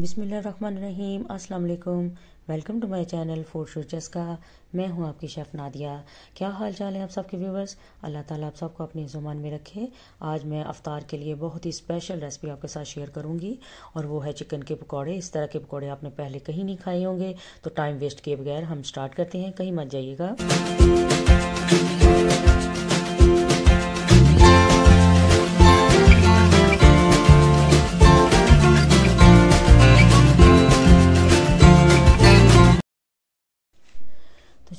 बिसमीम अस्सलाम welcome to my channel food शूचर्स का मैं हूं आपकी शेफ़ नादिया क्या हाल चाल है आप सबके व्यूवर्स अल्लाह ताला आप सबको अपने जुबान में रखे आज मैं अफ्तार के लिए बहुत ही स्पेशल रेसिपी आपके साथ शेयर करूंगी और वो है चिकन के पकौड़े इस तरह के पकौड़े आपने पहले कहीं नहीं खाए होंगे तो टाइम वेस्ट किए बगैर हम स्टार्ट करते हैं कहीं मत जाइएगा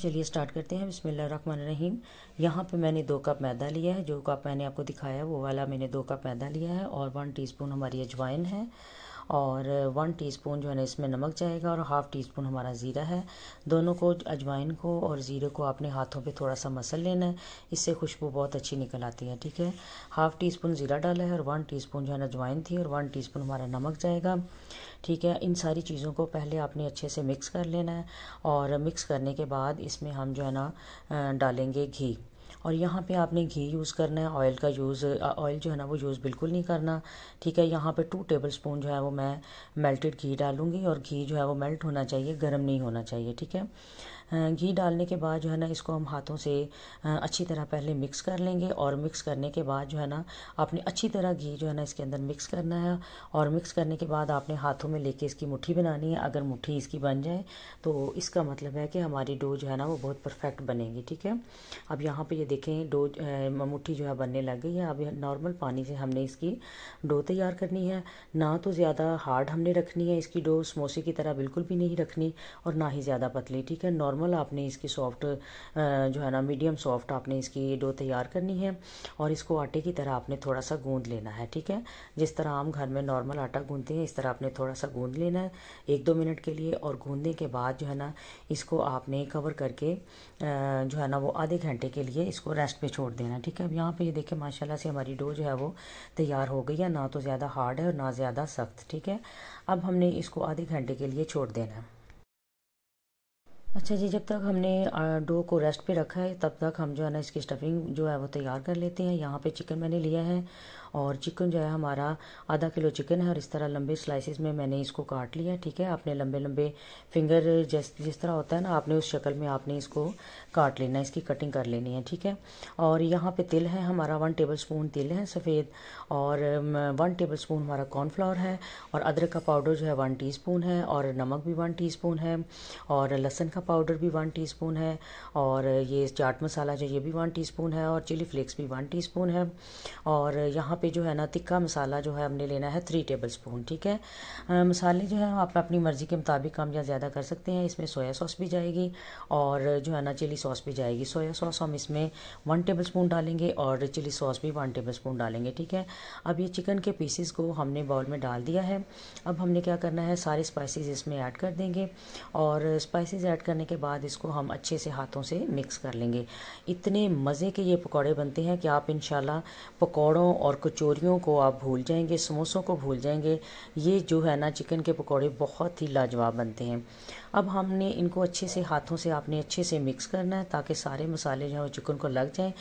चलिए स्टार्ट करते हैं बिसमिल्ल रहीम यहाँ पे मैंने दो कप मैदा लिया है जो कप मैंने आपको दिखाया वो वाला मैंने दो कप मैदा लिया है और वन टीस्पून हमारी अजवाइन है और वन टीस्पून जो है ना इसमें नमक जाएगा और हाफ़ टी स्पून हमारा ज़ीरा है दोनों को अजवाइन को और ज़ीरे को अपने हाथों पे थोड़ा सा मसल लेना है इससे खुशबू बहुत अच्छी निकल आती है ठीक है हाफ़ टी स्पून ज़ीरा डाला है और वन टी स्पून जो है ना अजवाइन थी और वन टी स्पून हमारा नमक जाएगा ठीक है इन सारी चीज़ों को पहले आपने अच्छे से मिक्स कर लेना है और मिक्स करने के बाद इसमें हम जो है ना डालेंगे घी और यहाँ पे आपने घी यूज़ करना है ऑयल का यूज़ ऑयल जो है ना वो यूज़ बिल्कुल नहीं करना ठीक है यहाँ पे टू टेबल स्पून जो है वो मैं मेल्टेड घी डालूँगी और घी जो है वो मेल्ट होना चाहिए गर्म नहीं होना चाहिए ठीक है घी डालने के बाद जो है ना इसको हम हाथों से अच्छी तरह पहले मिक्स कर लेंगे और मिक्स करने के बाद जो है ना आपने अच्छी तरह घी जो है ना इसके अंदर मिक्स करना है और मिक्स करने के बाद आपने हाथों में लेके इसकी मुट्ठी बनानी है अगर मुट्ठी इसकी बन जाए तो इसका मतलब है कि हमारी डो जो है ना वो बहुत परफेक्ट बनेगी ठीक है अब यहाँ पर ये देखें डो मुठ्ठी जो है बनने लग गई है अब नॉर्मल पानी से हमने इसकी डो तैयार करनी है ना तो ज़्यादा हार्ड हमने रखनी है इसकी डो समोसे की तरह बिल्कुल भी नहीं रखनी और ना ही ज़्यादा पतली ठीक है नॉर्मल नॉर्मल आपने इसकी सॉफ्ट जो है ना मीडियम सॉफ्ट आपने इसकी डो तैयार करनी है और इसको आटे की तरह आपने थोड़ा सा गूंद लेना है ठीक है जिस तरह हम घर में नॉर्मल आटा गूंदते हैं इस तरह आपने थोड़ा सा गूंद लेना है एक दो मिनट के लिए और गूंदने के बाद जो है ना इसको आपने कवर करके जो है ना वो आधे घंटे के लिए इसको रेस्ट पर छोड़ देना है ठीक है अब यहाँ पर ये देखें माशाला से हमारी डो जो है वो तैयार हो गई है ना तो ज़्यादा हार्ड है और ना ज़्यादा सख्त ठीक है अब हमने इसको आधे घंटे के लिए छोड़ देना है अच्छा जी जब तक हमने डो को रेस्ट पे रखा है तब तक हम जो है ना इसकी स्टफिंग जो है वो तैयार कर लेते हैं यहाँ पे चिकन मैंने लिया है और चिकन जो है हमारा आधा किलो चिकन है और इस तरह लंबे स्लाइसिस में मैंने इसको काट लिया ठीक है आपने लंबे लंबे फिंगर जिस जिस तरह होता है ना आपने उस शक्ल में आपने इसको काट लेना इसकी कटिंग कर लेनी है ठीक है और यहाँ पे तिल है हमारा वन टेबल स्पून तिल है सफ़ेद और वन टेबल स्पून हमारा कॉर्नफ्लावर है और अदरक का पाउडर जो है वन टी है और नमक भी वन टी है और लहसन का पाउडर भी वन टी है और ये चाट मसाला जो ये भी वन टी है और चिली फ्लेक्स भी वन टी है और यहाँ पे जो है ना तिक्का मसाला जो है हमने लेना है थ्री टेबल स्पून ठीक है आ, मसाले जो है आप अपनी मर्ज़ी के मुताबिक कम या ज़्यादा कर सकते हैं इसमें सोया सॉस भी जाएगी और जो है ना चिली सॉस भी जाएगी सोया सॉस हम इसमें वन टेबल स्पून डालेंगे और चिली सॉस भी वन टेबल स्पून डालेंगे ठीक है अब ये चिकन के पीसीस को हमने बाउल में डाल दिया है अब हमने क्या करना है सारे स्पाइसिस इसमें ऐड कर देंगे और स्पाइसिस ऐड करने के बाद इसको हम अच्छे से हाथों से मिक्स कर लेंगे इतने मज़े के ये पकौड़े बनते हैं कि आप इन पकौड़ों और कचौरियों को आप भूल जाएंगे समोसों को भूल जाएंगे ये जो है ना चिकन के पकौड़े बहुत ही लाजवाब बनते हैं अब हमने इनको अच्छे से हाथों से आपने अच्छे से मिक्स करना है ताकि सारे मसाले जो है चिकन को लग जाएं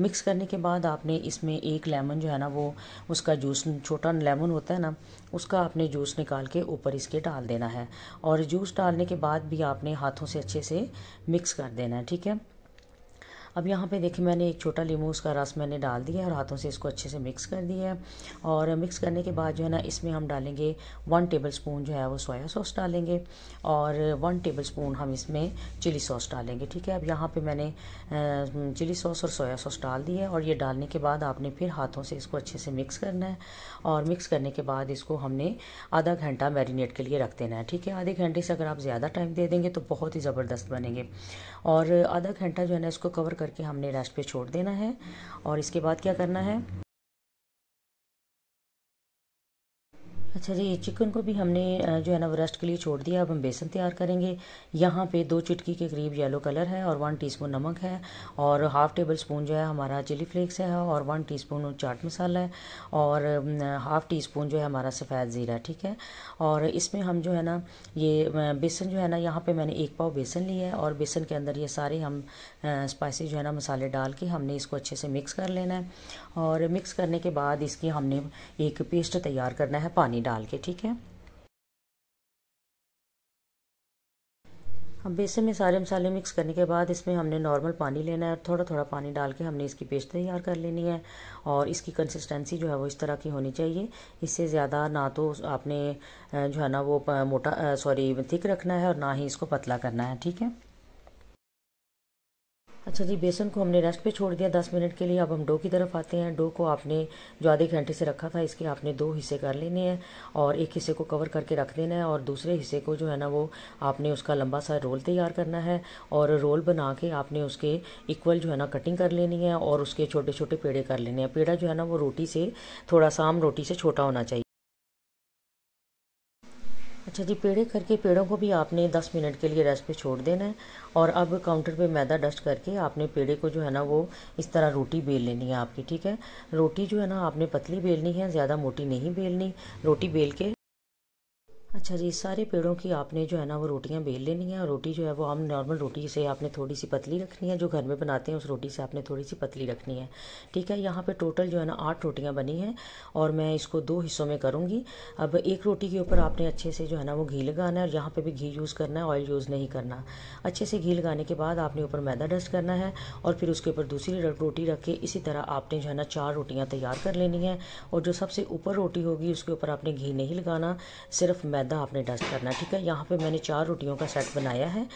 मिक्स करने के बाद आपने इसमें एक लेमन जो है ना वो उसका जूस छोटा लेमन होता है ना उसका आपने जूस निकाल के ऊपर इसके डाल देना है और जूस डालने के बाद भी आपने हाथों से अच्छे से मिक्स कर देना है ठीक है अब यहाँ पे देखिए मैंने एक छोटा लीमू उसका रस मैंने डाल दिया है और हाथों से इसको अच्छे से मिक्स कर दिया है और मिक्स करने के बाद जो है ना इसमें हम डालेंगे वन टेबल स्पून जो है वो सोया सॉस डालेंगे और वन टेबल स्पून हम इसमें चिली सॉस डालेंगे ठीक है अब यहाँ पर मैंने चिली सॉस और सोया सॉस डाल दी है और ये डालने के बाद आपने फिर हाथों से इसको अच्छे से मिक्स करना है और मिक्स करने के बाद इसको हमने आधा घंटा मैरिनेट के लिए रख देना है ठीक है आधे घंटे से अगर आप ज़्यादा टाइम दे देंगे तो बहुत ही ज़बरदस्त बनेंगे और आधा घंटा जो है ना इसको कवर करके हमने रेस्ट पे छोड़ देना है और इसके बाद क्या करना है अच्छा जी चिकन को भी हमने जो है ना वो रेस्ट के लिए छोड़ दिया अब हम बेसन तैयार करेंगे यहाँ पे दो चुटकी के करीब येलो कलर है और वन टीस्पून नमक है और हाफ़ टेबल स्पून जो है हमारा चिली फ्लेक्स है और वन टीस्पून चाट मसाला है और हाफ़ टी स्पून जो है हमारा सफ़ेद ज़ीरा ठीक है और इसमें हम जो है ना ये बेसन जो है ना यहाँ पर मैंने एक पाव बेसन लिया है और बेसन के अंदर ये सारे हम स्पाइसी जो है ना मसाले डाल के हमने इसको अच्छे से मिक्स कर लेना है और मिक्स करने के बाद इसकी हमने एक पेस्ट तैयार करना है पानी पानी डाल के ठीक है अब बेसन में सारे मसाले मिक्स करने के बाद इसमें हमने नॉर्मल पानी लेना है और थोड़ा थोड़ा पानी डाल के हमने इसकी पेस्ट तैयार कर लेनी है और इसकी कंसिस्टेंसी जो है वो इस तरह की होनी चाहिए इससे ज़्यादा ना तो आपने जो है ना वो मोटा सॉरी थिक रखना है और ना ही इसको पतला करना है ठीक है अच्छा जी बेसन को हमने रेस्ट पे छोड़ दिया दस मिनट के लिए अब हम डो की तरफ आते हैं डो को आपने जो आधे घंटे से रखा था इसके आपने दो हिस्से कर लेने हैं और एक हिस्से को कवर करके रख देना है और दूसरे हिस्से को जो है ना वो आपने उसका लंबा सा रोल तैयार करना है और रोल बना के आपने उसके इक्वल जो है ना कटिंग कर लेनी है और उसके छोटे छोटे पेड़े कर लेने हैं पेड़ा जो है ना वो रोटी से थोड़ा सा आम रोटी से छोटा होना चाहिए अच्छा जी पेड़े करके पेड़ों को भी आपने 10 मिनट के लिए रेस्ट पे छोड़ देना है और अब काउंटर पे मैदा डस्ट करके आपने पेड़े को जो है ना वो इस तरह रोटी बेल लेनी है आपकी ठीक है रोटी जो है ना आपने पतली बेलनी है ज़्यादा मोटी नहीं बेलनी रोटी बेल के अच्छा जी सारे पेड़ों की आपने जो है ना वो रोटियां बेल लेनी है और रोटी जो है वो हम नॉर्मल रोटी से आपने थोड़ी सी पतली रखनी है जो घर में बनाते हैं उस रोटी से आपने थोड़ी सी पतली रखनी है ठीक है यहाँ पे टोटल जो है ना आठ रोटियां बनी हैं और मैं इसको दो हिस्सों में करूँगी अब एक रोटी के ऊपर आपने अच्छे से जो है ना वो घी लगाना है और यहाँ पर भी घी यूज़ करना है ऑयल यूज़ नहीं करना अच्छे से घी लगाने के बाद आपने ऊपर मैदा डस्ट करना है और फिर उसके ऊपर दूसरी रोटी रख के इसी तरह आपने जो है ना चार रोटियाँ तैयार कर लेनी है और जो सबसे ऊपर रोटी होगी उसके ऊपर आपने घी नहीं लगाना सिर्फ मैदा ज़्यादा आपने डस्ट करना ठीक है यहाँ पे मैंने चार रोटियों का सेट बनाया है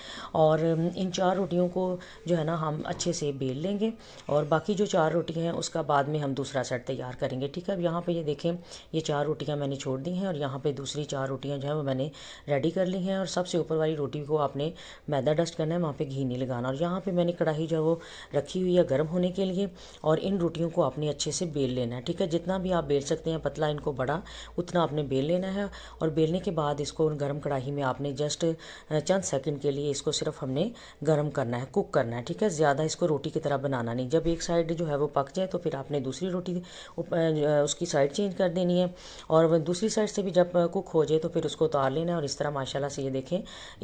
और इन चार रोटियों को जो है ना हम अच्छे से बेल लेंगे और बाकी जो चार रोटियाँ हैं उसका बाद में हम दूसरा सेट तैयार करेंगे ठीक है अब यहाँ पर ये देखें ये चार रोटियाँ मैंने छोड़ दी हैं और यहाँ पर दूसरी चार रोटियाँ जो है वो मैंने रेडी कर ली हैं और सबसे ऊपर वाली रोटी को आपने मैदा डस्ट करना है वहाँ पर घी नहीं लगाना और यहाँ पर मैंने कढ़ाई जो है वो रखी हुई है गर्म होने के लिए और इन रोटियों को आपने अच्छे से बेल लेना है ठीक है जितना भी आप बेल सकते हैं पतला इनको बड़ा उतना आपने बेल लेना है और बेलने के बाद बाद इसको गर्म कढ़ाई में आपने जस्ट चंद सेकंड के लिए इसको सिर्फ हमने गर्म करना है कुक करना है ठीक है ज़्यादा इसको रोटी की तरह बनाना नहीं जब एक साइड जो है वो पक जाए तो फिर आपने दूसरी रोटी उसकी साइड चेंज कर देनी है और दूसरी साइड से भी जब कुक हो जाए तो फिर उसको उतार लेना है और इस तरह माशाला से ये देखें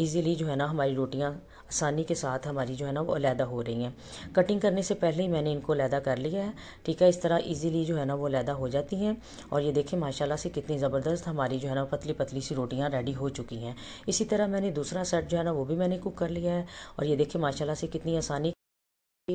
ईजिली जो है ना हमारी रोटियाँ आसानी के साथ हमारी जो है ना वो अलहदा हो रही हैं कटिंग करने से पहले ही मैंने इनको अलहदा कर लिया है ठीक है इस तरह ईजीली जो है ना वो अलहदा हो जाती हैं और ये देखें माशाल्लाह से कितनी ज़बरदस्त हमारी जो है ना पतली पतली सी रोटियाँ रेडी हो चुकी हैं इसी तरह मैंने दूसरा सेट जो है ना वो भी मैंने कुक कर लिया है और ये देखें माशाला से कितनी आसानी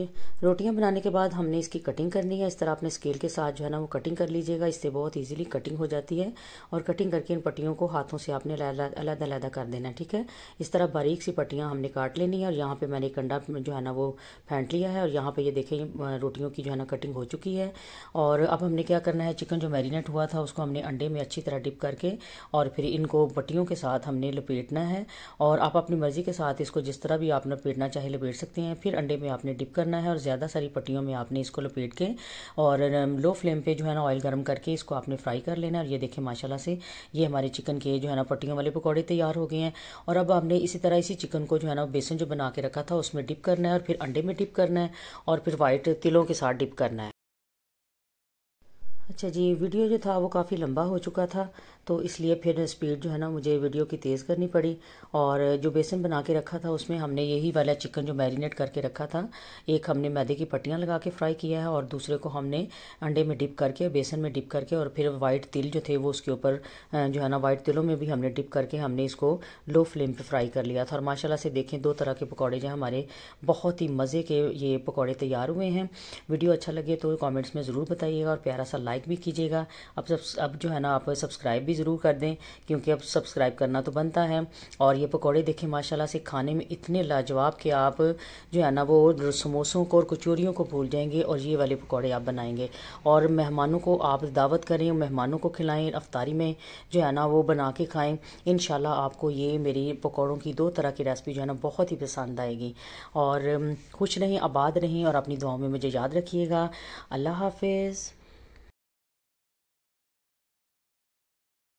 रोटियां बनाने के बाद हमने इसकी कटिंग करनी है इस तरह आपने स्केल के साथ जो है ना वो कटिंग कर लीजिएगा इससे बहुत इजीली कटिंग हो जाती है और कटिंग करके इन पट्टियों को हाथों से आपने अलग अलग कर देना है ठीक है इस तरह बारीक सी पट्टियाँ हमने काट लेनी है और यहाँ पर मैंने एक अंडा जो है ना वो फेंट लिया है और यहाँ पर ये देखें रोटियों की जो है ना कटिंग हो चुकी है और अब हमने क्या करना है चिकन जो मैरिनेट हुआ था उसको हमने अंडे में अच्छी तरह डिप करके और फिर इनको पट्टियों के साथ हमने लपेटना है और आप अपनी मर्ज़ी के साथ इसको जिस तरह भी आप लपेटना चाहे लपेट सकते हैं फिर अंडे में आपने डिप कर करना है और ज़्यादा सारी पट्टियों में आपने इसको लपेट के और लो फ्लेम पे जो है ना ऑयल गर्म करके इसको आपने फ्राई कर लेना है और ये देखें माशाला से ये हमारे चिकन के जो है ना पट्टियों वाले पकौड़े तैयार हो गए हैं और अब आपने इसी तरह इसी चिकन को जो है ना बेसन जो बना के रखा था उसमें डिप करना है और फिर अंडे में डिप करना है और फिर वाइट तिलों के साथ डिप करना है अच्छा जी वीडियो जो था वो काफ़ी लंबा हो चुका था तो इसलिए फिर स्पीड जो है ना मुझे वीडियो की तेज़ करनी पड़ी और जो बेसन बना के रखा था उसमें हमने यही वाला चिकन जो मैरिनेट करके रखा था एक हमने मैदे की पट्टियाँ लगा के फ्राई किया है और दूसरे को हमने अंडे में डिप करके बेसन में डिप करके और फिर वाइट तिल जो थे वो उसके ऊपर जो है ना वाइट तिलों में भी हमने डिप करके हमने इसको लो फ्लेम पर फ्राई कर लिया था और माशाला से देखें दो तरह के पकौड़े जो हमारे बहुत ही मज़े के ये पकौड़े तैयार हुए हैं वीडियो अच्छा लगे तो कॉमेंट्स में ज़रूर बताइएगा और प्यारा सा लाइक भी कीजिएगा अब सब अब जो है ना आप सब्सक्राइब भी ज़रूर कर दें क्योंकि अब सब्सक्राइब करना तो बनता है और ये पकौड़े देखें माशाल्लाह से खाने में इतने लाजवाब कि आप जो है ना वो समोसों को और कचौरियों को भूल जाएंगे और ये वाले पकौड़े आप बनाएंगे और मेहमानों को आप दावत करें मेहमानों को खिलाएं अफ्तारी में जो है ना वो बना के खाएँ इन आपको ये मेरी पकौड़ों की दो तरह की रेसिपी जो है ना बहुत ही पसंद आएगी और खुश रहें आबाद रहें और अपनी दुआओं में मुझे याद रखिएगा अल्लाह हाफिज़